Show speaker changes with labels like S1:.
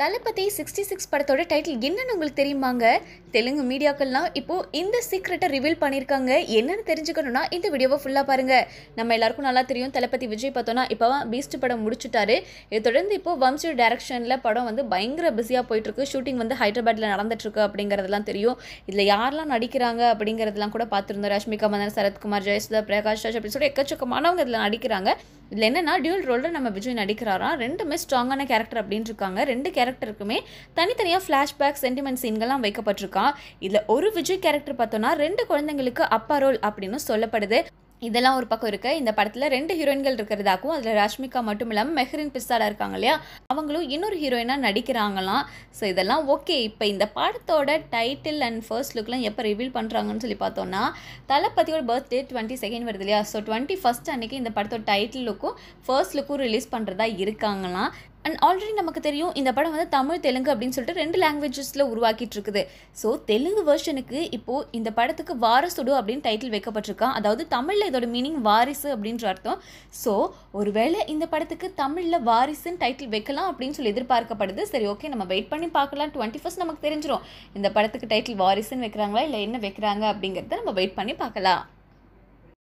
S1: தளபதி sixty six படத்தோட title என்னன்னு உங்களுக்கு தெரியுமாங்க தெலுங்கு மீடியாக்கள்லாம் இப்போது இந்த சீக்ரெட்டை ரிவீல் பண்ணியிருக்காங்க என்னன்னு தெரிஞ்சுக்கணும்னா இந்த வீடியோவை ஃபுல்லாக பாருங்க நம்ம எல்லாருக்கும் நல்லா தெரியும் தளபதி விஜய் பார்த்தோன்னா இப்போ பீஸ்ட் படம் முடிச்சுட்டாரு இதை தொடர்ந்து இப்போ வம்சி டேரக்ஷனில் படம் வந்து பயங்கர பிஸியாக போயிட்டுருக்கு ஷூட்டிங் வந்து ஹைதராபாத்தில் நடந்துட்டுருக்கு அப்படிங்கிறதெல்லாம் தெரியும் இதில் யாரெல்லாம் நடிக்கிறாங்க அப்படிங்கிறதெல்லாம் கூட பார்த்துருந்தோம் ரஷ்மிகா மந்தன் சரத்குமார் ஜெயசுதா பிரகாஷ் ராஜ் அப்படின்னு சொல்லி எக்கச்சக்கமானவங்க இதில் நடிக்கிறாங்க இதில் என்னன்னா டியூல் ரோலில் நம்ம விஜய் நடிக்கிறாரா ரெண்டுமே ஸ்ட்ராங்கான கேரக்டர் அப்படின்னு இருக்காங்க ரெண்டு கேரக்டர் கேரக்டருக்குமே தனித்தனியாக ஃப்ளாஷ்பேக் சென்டிமெண்ட் சீன்கள்லாம் வைக்கப்பட்டிருக்கா இதில் ஒரு விஜய் கேரக்டர் பார்த்தோன்னா ரெண்டு குழந்தைங்களுக்கு அப்பா ரோல் அப்படின்னு சொல்லப்படுது இதெல்லாம் ஒரு பக்கம் இருக்குது இந்த படத்தில் ரெண்டு ஹீரோயின்கள் இருக்கிறதாகவும் அதில் ராஷ்மிகா மட்டும் இல்லாமல் மெஹரின் பிஸ்தாடா இருக்காங்க இல்லையா அவங்களும் இன்னொரு ஹீரோயினாக நடிக்கிறாங்களாம் ஸோ இதெல்லாம் ஓகே இப்போ இந்த படத்தோட டைட்டில் அண்ட் ஃபர்ஸ்ட் லுக்லாம் எப்போ ரிவீல் பண்ணுறாங்கன்னு சொல்லி பார்த்தோம்னா தளபதியோட பர்த்டே டுவெண்ட்டி செகண்ட் வருது இல்லையா ஸோ டுவெண்ட்டி ஃபஸ்ட் அன்றைக்கி இந்த படத்தோட டைட்டில் லுக்கும் ஃபர்ஸ்ட் லுக்கும் ரிலீஸ் பண்ணுறதா இருக்காங்களாம் அண்ட் ஆல்ரெடி நமக்கு தெரியும் இந்த படம் வந்து தமிழ் தெலுங்கு அப்படின்னு சொல்லிட்டு ரெண்டு லாங்குவேஜஸில் உருவாக்கிட்டு இருக்குது ஸோ தெலுங்கு வெர்ஷனுக்கு இப்போது இந்த படத்துக்கு வாரசுடு அப்படின்னு டைட்டில் வைக்கப்பட்டிருக்கான் அதாவது தமிழில் இதோட மீனிங் வாரிசு அப்படின்ற அர்த்தம் ஸோ ஒருவேளை இந்த படத்துக்கு தமிழில் வாரிசுன்னு டைட்டில் வைக்கலாம் அப்படின்னு சொல்லி எதிர்பார்க்கப்படுது சரி ஓகே நம்ம வெயிட் பண்ணி பார்க்கலாம் டுவெண்ட்டி ஃபர்ஸ்ட் நமக்கு தெரிஞ்சிடும் இந்த படத்துக்கு டைட்டில் வாரிசுன்னு வைக்கிறாங்களா இல்லை என்ன வைக்கிறாங்க அப்படிங்கிறத நம்ம வெயிட் பண்ணி பார்க்கலாம்